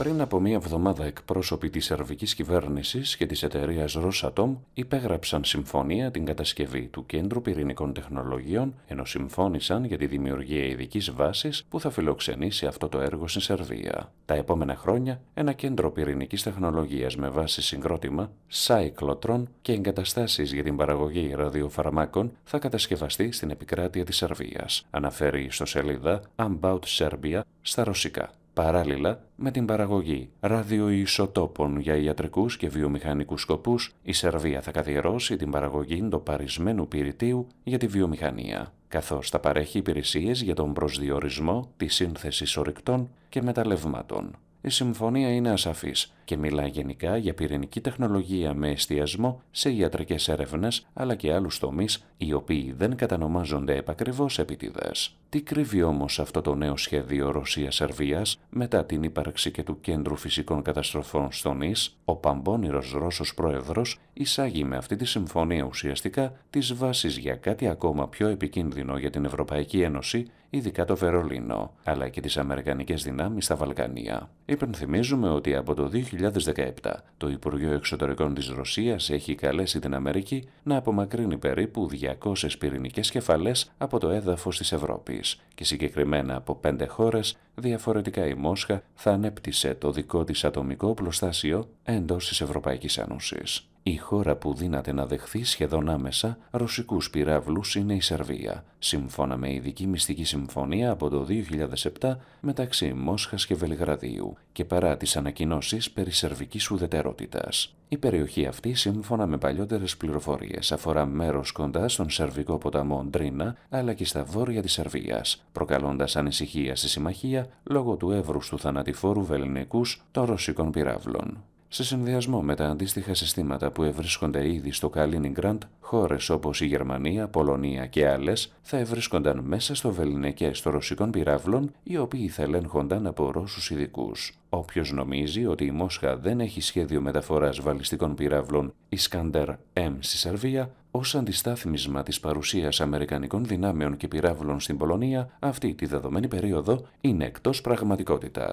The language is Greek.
Πριν από μία εβδομάδα εκπρόσωποι της σερβικής κυβέρνησης και της εταιρείας Rosatom υπέγραψαν συμφωνία την κατασκευή του Κέντρου Πυρηνικών Τεχνολογιών, ενώ συμφώνησαν για τη δημιουργία ειδικής βάσης που θα φιλοξενήσει αυτό το έργο στην Σερβία. Τα επόμενα χρόνια, ένα κέντρο πυρηνικής τεχνολογίας με βάση συγκρότημα, cyclotron και εγκαταστάσεις για την παραγωγή ραδιοφαρμάκων θα κατασκευαστεί στην επικράτεια της Σέρβία, αναφέρει η ιστοσελίδα About Serbia στα ρωσικά παράλληλα με την παραγωγή ραδιοϊσοτόπων για ιατρικούς και βιομηχανικούς σκοπούς, η Σερβία θα καθιερώσει την παραγωγή ντοπαρισμένου πυρητίου για τη βιομηχανία, καθώς θα παρέχει υπηρεσίες για τον προσδιορισμό, τη σύνθεση ορυκτών και μεταλλευμάτων. Η συμφωνία είναι ασαφής και μιλά γενικά για πυρηνική τεχνολογία με εστιασμό σε ιατρικές έρευνες, αλλά και άλλους τομείς οι οποίοι δεν κατανομάζονται επακριβώς επίτηδες. Τι κρύβει όμως αυτό το νέο Ρωσία σερβία μετά την ύπαρξη και του Κέντρου Φυσικών Καταστροφών στο Νης, ο παμπώνυρο Ρώσος πρόεδρος εισάγει με αυτή τη συμφωνία ουσιαστικά τις βάσεις για κάτι ακόμα πιο επικίνδυνο για την Ευρωπαϊκή Ένωση, ειδικά το Βερολίνο, αλλά και τις Αμερικανικές δυνάμεις στα Βαλκάνια. Υπενθυμίζουμε ότι από το 2017 το Υπουργείο Εξωτερικών της Ρωσίας έχει καλέσει την Αμερική να απομακρύνει περίπου 200 πυρηνικές κεφαλές από το έδαφος της Ευρώπης και συγκεκριμένα από πέντε χώρες διαφορετικά η Μόσχα θα ανέπτυσε το δικό της ατομικό πλωστάσιο εντός της Ευρωπαϊκής Ανούσης. Η χώρα που δύναται να δεχθεί σχεδόν άμεσα ρωσικούς πυράβλους είναι η Σερβία, σύμφωνα με ειδική μυστική συμφωνία από το 2007 μεταξύ Μόσχας και Βελιγραδίου και παρά τις ανακοινώσεις περί σερβικής ουδετερότητας. Η περιοχή αυτή, σύμφωνα με παλιότερες πληροφορίες, αφορά μέρος κοντά στον σερβικό ποταμό Ντρίνα, αλλά και στα βόρεια της Σερβίας, προκαλώντας ανησυχία στη συμμαχία λόγω του εύρους του θανατηφόρου βεληνικούς των ρωσικών πυράβλων σε συνδυασμό με τα αντίστοιχα συστήματα που ευρίσκονται ήδη στο Καλίνιγκραντ, χώρες όπως η Γερμανία, Πολωνία και άλλες θα ευρίσκονταν μέσα στο βεληνικέ των ρωσικών πυράβλων, οι οποίοι θα ελέγχονταν από Ρώσους ειδικούς. Όποιος νομίζει ότι η Μόσχα δεν έχει σχέδιο μεταφοράς βαλιστικών πυράβλων Ισκάντερ M στη Σερβία, ως αντιστάθμισμα της παρουσίας Αμερικανικών δυνάμεων και πυράβλων στην Πολωνία, αυτή τη δεδομένη περίοδο είναι εκτός πραγματικότητας.